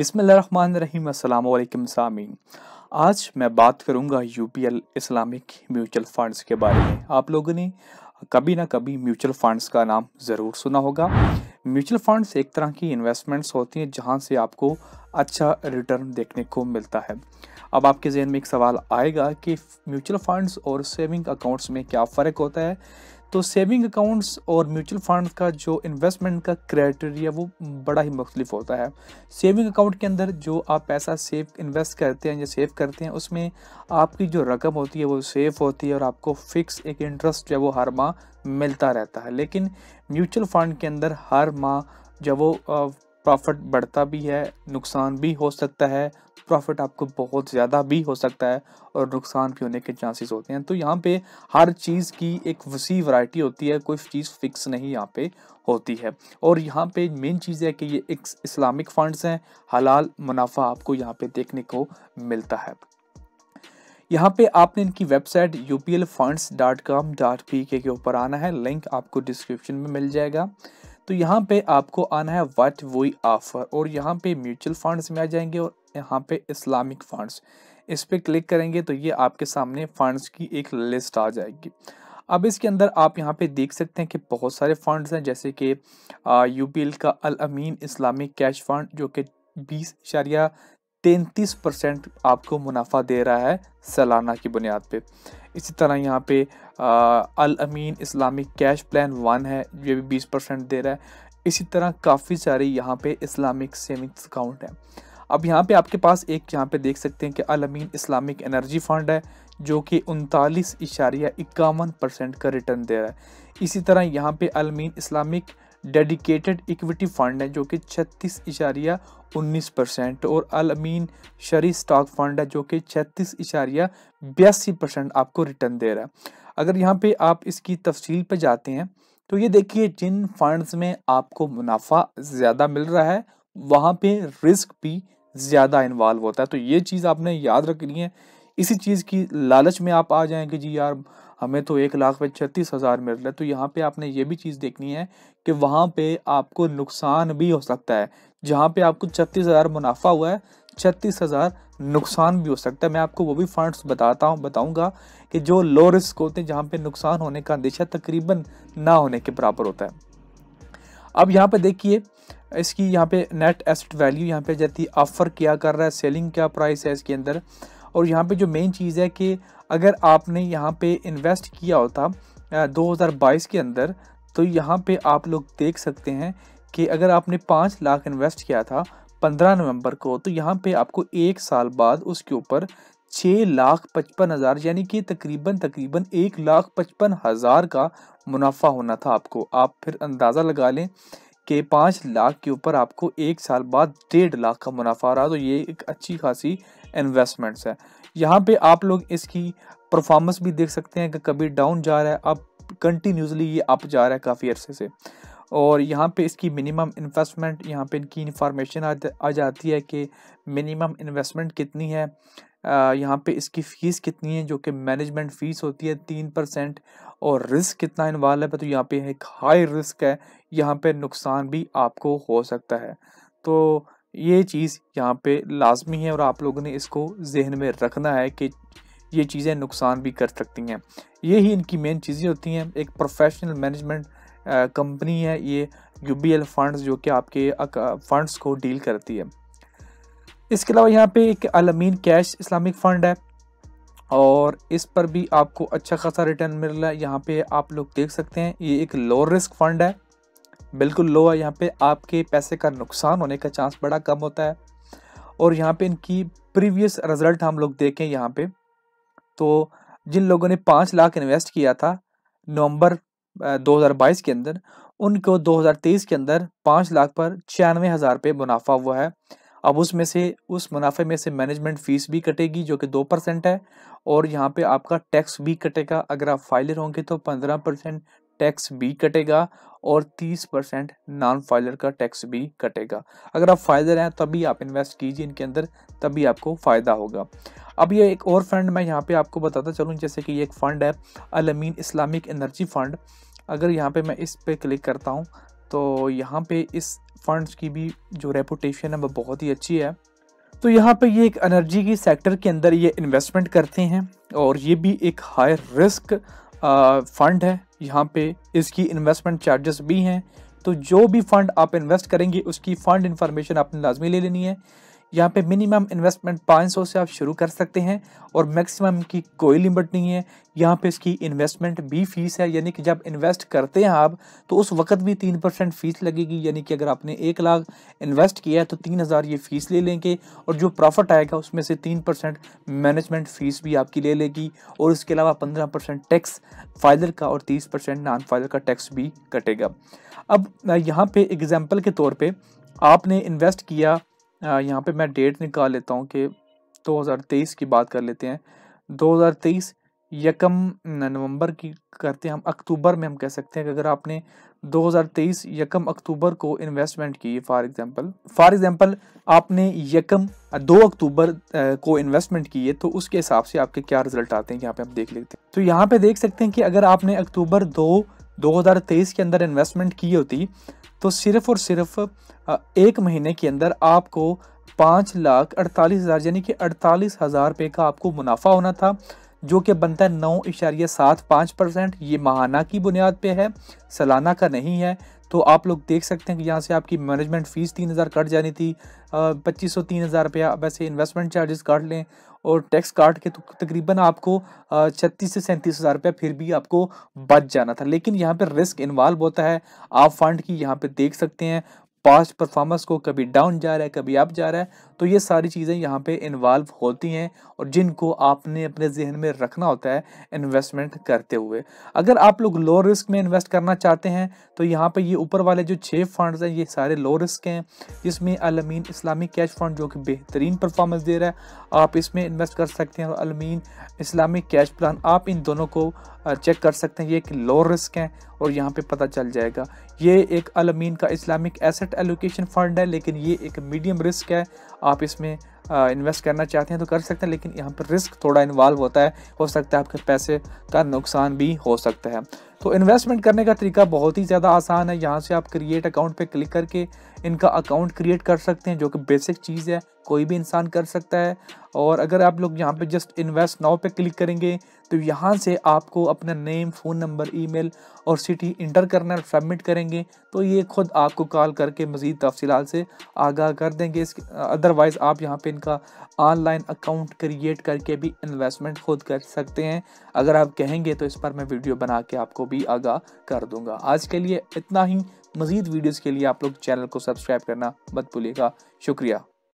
बिसमीम अल्लाम सामीन आज मैं बात करूंगा यूपीएल इस्लामिक म्यूचुअल फंड्स के बारे में आप लोगों ने कभी ना कभी म्यूचुअल फंड्स का नाम ज़रूर सुना होगा म्यूचुअल फंड्स एक तरह की इन्वेस्टमेंट्स होती हैं जहां से आपको अच्छा रिटर्न देखने को मिलता है अब आपके जहन में एक सवाल आएगा कि म्यूचुअल फंड्स और सेविंग अकाउंट्स में क्या फ़र्क होता है तो सेविंग अकाउंट्स और म्यूचुअल फंड का जो इन्वेस्टमेंट का क्राइटेरिया वो बड़ा ही मुख्तलिफ होता है सेविंग अकाउंट के अंदर जो आप पैसा सेव इन्वेस्ट करते हैं या सेव करते हैं उसमें आपकी जो रकम होती है वो सेफ होती है और आपको फिक्स एक इंटरेस्ट जो है वो हर माह मिलता रहता है लेकिन म्यूचुअल फंड के अंदर हर माह जब वो प्रॉफिट बढ़ता भी है नुकसान भी हो सकता है प्रॉफिट आपको बहुत ज़्यादा भी हो सकता है और नुकसान भी होने के चांसेस होते हैं तो यहाँ पे हर चीज़ की एक वसी वैरायटी होती है कोई चीज़ फिक्स नहीं यहाँ पे होती है और यहाँ पे मेन चीज़ है कि ये एक इस्लामिक फंड्स हैं हलाल मुनाफा आपको यहाँ पे देखने को मिलता है यहाँ पे आपने इनकी वेबसाइट यू के ऊपर आना है लिंक आपको डिस्क्रिप्शन में मिल जाएगा तो यहाँ पे आपको आना है वट वही ऑफर और यहाँ पे म्यूचुअल फंड्स में आ जाएंगे और यहाँ पे इस्लामिक फंड्स इस पर क्लिक करेंगे तो ये आपके सामने फंड्स की एक लिस्ट आ जाएगी अब इसके अंदर आप यहाँ पे देख सकते हैं कि बहुत सारे फंड्स हैं जैसे कि यू का Al Ameen Islamic cash fund जो कि बीस इशारिया तैंतीस परसेंट आपको मुनाफा दे रहा है सालाना की बुनियाद पे इसी तरह यहाँ पे आ, Al Ameen Islamic cash plan one है ये भी बीस परसेंट दे रहा है इसी तरह काफ़ी सारे यहाँ पे इस्लामिक सेविंग्स अकाउंट हैं अब यहाँ पे आपके पास एक यहाँ पे देख सकते हैं कि Al Ameen Islamic energy fund है जो कि उनतालीस इशारिया इक्यावन परसेंट का रिटर्न दे रहा है इसी तरह यहाँ पे Al Ameen Islamic dedicated equity fund है जो कि छत्तीस इशारिया उन्नीस परसेंट और अलमीन शरी स्टॉक फंड है जो कि छत्तीस इशारिया बयासी परसेंट आपको रिटर्न दे रहा है अगर यहाँ पे आप इसकी तफसील पर जाते हैं तो ये देखिए जिन फंड्स में आपको मुनाफा ज़्यादा मिल रहा है वहाँ पे रिस्क भी ज़्यादा इन्वॉल्व होता है तो ये चीज़ आपने याद रखनी है इसी चीज़ की लालच में आप आ जाए कि जी यार हमें तो एक लाख छत्तीस हज़ार मिल रहा है तो यहाँ पे आपने ये भी चीज़ देखनी है कि वहाँ पे आपको नुकसान भी हो सकता है जहाँ पे आपको छत्तीस हज़ार मुनाफा हुआ है छत्तीस हज़ार नुकसान भी हो सकता है मैं आपको वो भी फंड्स बताता हूँ बताऊँगा कि जो लो रिस्क होते हैं जहाँ पर नुकसान होने का अंदेशा तकरीबन ना होने के बराबर होता है अब यहाँ पर देखिए इसकी यहाँ पे नेट एसेट वैल्यू यहाँ पे जाती है ऑफ़र क्या कर रहा है सेलिंग क्या प्राइस है इसके अंदर और यहाँ पे जो मेन चीज़ है कि अगर आपने यहाँ पे इन्वेस्ट किया होता 2022 के अंदर तो यहाँ पे आप लोग देख सकते हैं कि अगर आपने पाँच लाख इन्वेस्ट किया था 15 नवंबर को तो यहाँ पे आपको एक साल बाद उसके ऊपर छः लाख पचपन हज़ार यानी कि तकरीबन तकरीबन एक लाख पचपन हज़ार का मुनाफा होना था आपको आप फिर अंदाज़ा लगा लें कि पाँच लाख के ऊपर आपको एक साल बाद डेढ़ लाख का मुनाफा रहा तो ये एक अच्छी खासी इन्वेस्टमेंट्स है यहाँ पे आप लोग इसकी परफॉर्मेंस भी देख सकते हैं कि कभी डाउन जा रहा है अब कंटिन्यूसली ये अप जा रहा है काफ़ी अरसे से और यहाँ पे इसकी मिनिमम इन्वेस्टमेंट यहाँ पे इनकी इन्फॉर्मेशन आ, जाती है कि मिनिमम इन्वेस्टमेंट कितनी है यहाँ पे इसकी फ़ीस कितनी है जो कि मैनेजमेंट फ़ीस होती है तीन परसेंट और रिस्क कितना इन्वॉल्व है तो यहाँ पे एक हाई रिस्क है यहाँ पे नुकसान भी आपको हो सकता है तो ये चीज़ यहाँ पे लाजमी है और आप लोगों ने इसको जहन में रखना है कि ये चीज़ें नुकसान भी कर सकती हैं ये ही इनकी मेन चीज़ें होती हैं एक प्रोफेशनल मैनेजमेंट कंपनी है ये यू बी एल फंड्स जो कि आपके फंड्स को डील करती है इसके अलावा यहाँ पे एक अलमीन कैश इस्लामिक फ़ंड है और इस पर भी आपको अच्छा खासा रिटर्न मिल रहा है यहाँ पे आप लोग देख सकते हैं ये एक लो रिस्क फंड है बिल्कुल लो है यहाँ पे आपके पैसे का नुकसान होने का चांस बड़ा कम होता है और यहाँ पे इनकी प्रीवियस रिजल्ट हम लोग देखें यहाँ पे तो जिन लोगों ने पाँच लाख इन्वेस्ट किया था नवंबर 2022 के अंदर उनको 2023 के अंदर पाँच लाख पर छियानवे हज़ार रुपये मुनाफा हुआ है अब उसमें से उस मुनाफे में से मैनेजमेंट फीस भी कटेगी जो कि दो परसेंट है और यहाँ पे आपका टैक्स भी कटेगा अगर आप फाइलर होंगे तो पंद्रह परसेंट टैक्स भी कटेगा और 30 परसेंट नॉन फाइलर का टैक्स भी कटेगा अगर आप फाइलर हैं तभी आप इन्वेस्ट कीजिए इनके अंदर तभी आपको फ़ायदा होगा अब ये एक और फंड मैं यहाँ पे आपको बताता चलूँ जैसे कि ये एक फ़ंड है अलमीन इस्लामिक एनर्जी फ़ंड अगर यहाँ पे मैं इस पर क्लिक करता हूँ तो यहाँ पे इस फंड की भी जो रेपुटेशन है वो बहुत ही अच्छी है तो यहाँ पे ये एक एनर्जी की सेक्टर के अंदर ये इन्वेस्टमेंट करते हैं और ये भी एक हाई रिस्क फंड है यहाँ पे इसकी इन्वेस्टमेंट चार्जेस भी हैं तो जो भी फंड आप इन्वेस्ट करेंगे उसकी फंड इन्फॉर्मेशन आपने लाजमी ले लेनी है यहाँ पे मिनिमम इन्वेस्टमेंट 500 से आप शुरू कर सकते हैं और मैक्सिमम की कोई लिमिट नहीं है यहाँ पे इसकी इन्वेस्टमेंट भी फीस है यानी कि जब इन्वेस्ट करते हैं आप तो उस वक्त भी तीन परसेंट फीस लगेगी यानी कि अगर आपने एक लाख इन्वेस्ट किया है तो तीन हज़ार ये फीस ले लेंगे और जो प्रॉफिट आएगा उसमें से तीन परसेंट मैनेजमेंट फीस भी आपकी ले लेगी और इसके अलावा पंद्रह परसेंट टैक्स फाइलर का और तीस परसेंट नॉन फाइलर का टैक्स भी कटेगा अब यहाँ पर एग्जाम्पल के तौर पर आपने इन्वेस्ट किया यहाँ पे मैं डेट निकाल लेता हूँ कि 2023 की बात कर लेते हैं 2023 यकम नवंबर की करते हैं हम अक्टूबर में हम कह सकते हैं कि अगर आपने 2023 यकम अक्टूबर को इन्वेस्टमेंट की फॉर एग्जांपल फॉर एग्जांपल आपने यकम दो अक्टूबर को इन्वेस्टमेंट की है तो उसके हिसाब से आपके क्या रिजल्ट आते हैं यहाँ पे आप देख लेते हैं तो यहाँ पे देख सकते हैं कि अगर आपने अक्टूबर दो दो के अंदर इन्वेस्टमेंट की होती तो सिर्फ और सिर्फ एक महीने के अंदर आपको पाँच लाख अड़तालीस हज़ार यानी कि अड़तालीस हज़ार रुपये का आपको मुनाफा होना था जो कि बनता है नौ इशारिया सात पाँच परसेंट ये महाना की बुनियाद पे है सालाना का नहीं है तो आप लोग देख सकते हैं कि यहाँ से आपकी मैनेजमेंट फ़ीस तीन हज़ार कट जानी थी पच्चीस सौ तीन हज़ार रुपया वैसे इन्वेस्टमेंट चार्जेस काट लें और टैक्स काट के तो तकरीबन आपको छत्तीस से सैंतीस हज़ार रुपया फिर भी आपको बच जाना था लेकिन यहाँ पर रिस्क इन्वॉल्व होता है आप फंड की यहाँ पर देख सकते हैं पास्ट परफॉर्मेंस को कभी डाउन जा रहा है कभी अप जा रहा है तो ये सारी चीज़ें यहाँ पे इन्वॉल्व होती हैं और जिनको आपने अपने जहन में रखना होता है इन्वेस्टमेंट करते हुए अगर आप लोग लो रिस्क में इन्वेस्ट करना चाहते हैं तो यहाँ पे ये ऊपर वाले जो छः फंड्स हैं ये सारे लो रिस्क हैं जिसमें अलमीन इस्लामी कैश फंड जो कि बेहतरीन परफॉर्मेंस दे रहा है आप इसमें इन्वेस्ट कर सकते हैं और अलमीन इस्लामिक कैश प्लान आप इन दोनों को चेक कर सकते हैं ये एक लो रिस्क है और यहाँ पे पता चल जाएगा ये एक अलमीन का इस्लामिक एसेट एलोकेशन फंड है लेकिन ये एक मीडियम रिस्क है आप इसमें इन्वेस्ट करना चाहते हैं तो कर सकते हैं लेकिन यहाँ पर रिस्क थोड़ा इन्वॉल्व होता है हो सकता है आपके पैसे का नुकसान भी हो सकता है तो इन्वेस्टमेंट करने का तरीका बहुत ही ज़्यादा आसान है यहाँ से आप क्रिएट अकाउंट पे क्लिक करके इनका अकाउंट क्रिएट कर सकते हैं जो कि बेसिक चीज़ है कोई भी इंसान कर सकता है और अगर आप लोग यहाँ पे जस्ट इन्वेस्ट नाउ पे क्लिक करेंगे तो यहाँ से आपको अपना नेम फ़ोन नंबर ईमेल और सिटी इंटर करना और सबमिट करेंगे तो ये खुद आपको कॉल करके मज़ीद तफसील से आगाह कर देंगे इस अदरवाइज़ आप यहाँ पर इनका ऑनलाइन अकाउंट क्रिएट करके भी इन्वेस्टमेंट खुद कर सकते हैं अगर आप कहेंगे तो इस पर मैं वीडियो बना के आपको भी आगाह कर दूंगा आज के लिए इतना ही मज़ीद वीडियोज़ के लिए आप लोग चैनल को सब्सक्राइब करना मत भूलिएगा शुक्रिया